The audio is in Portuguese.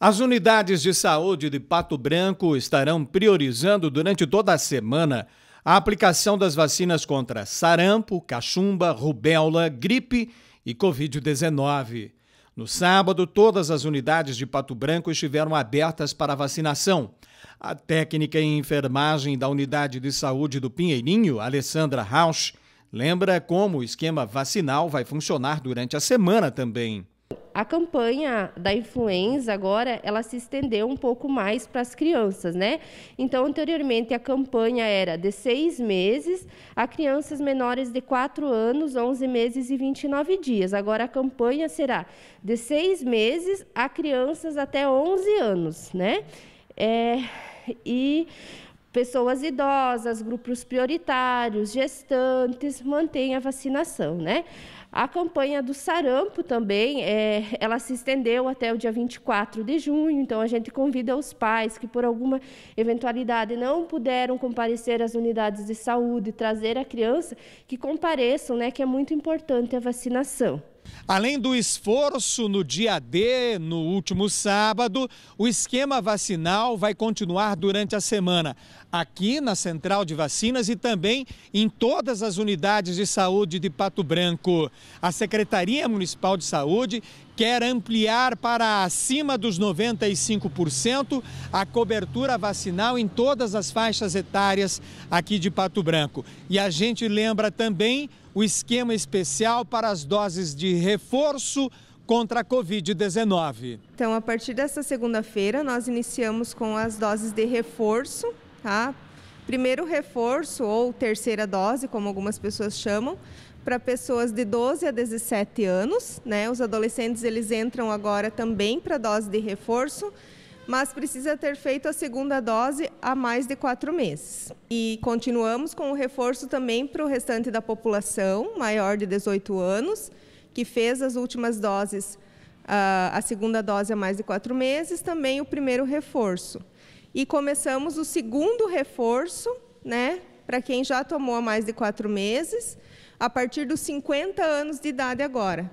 As unidades de saúde de Pato Branco estarão priorizando durante toda a semana a aplicação das vacinas contra sarampo, cachumba, rubéola, gripe e Covid-19. No sábado, todas as unidades de Pato Branco estiveram abertas para vacinação. A técnica em enfermagem da unidade de saúde do Pinheirinho, Alessandra Rausch, lembra como o esquema vacinal vai funcionar durante a semana também. A campanha da influenza agora, ela se estendeu um pouco mais para as crianças, né? Então, anteriormente a campanha era de seis meses a crianças menores de 4 anos, 11 meses e 29 dias. Agora a campanha será de seis meses a crianças até 11 anos, né? É, e pessoas idosas, grupos prioritários, gestantes, mantém a vacinação, né? A campanha do sarampo também, é, ela se estendeu até o dia 24 de junho, então a gente convida os pais que por alguma eventualidade não puderam comparecer às unidades de saúde e trazer a criança, que compareçam, né, que é muito importante a vacinação. Além do esforço no dia D, no último sábado, o esquema vacinal vai continuar durante a semana, aqui na Central de Vacinas e também em todas as unidades de saúde de Pato Branco. A Secretaria Municipal de Saúde quer ampliar para acima dos 95% a cobertura vacinal em todas as faixas etárias aqui de Pato Branco. E a gente lembra também o esquema especial para as doses de reforço contra a Covid-19. Então, a partir dessa segunda-feira, nós iniciamos com as doses de reforço, tá? Primeiro reforço ou terceira dose, como algumas pessoas chamam, para pessoas de 12 a 17 anos, né? Os adolescentes eles entram agora também para dose de reforço, mas precisa ter feito a segunda dose há mais de quatro meses. E continuamos com o reforço também para o restante da população maior de 18 anos que fez as últimas doses, ah, a segunda dose há mais de quatro meses, também o primeiro reforço. E começamos o segundo reforço, né? para quem já tomou há mais de quatro meses, a partir dos 50 anos de idade agora.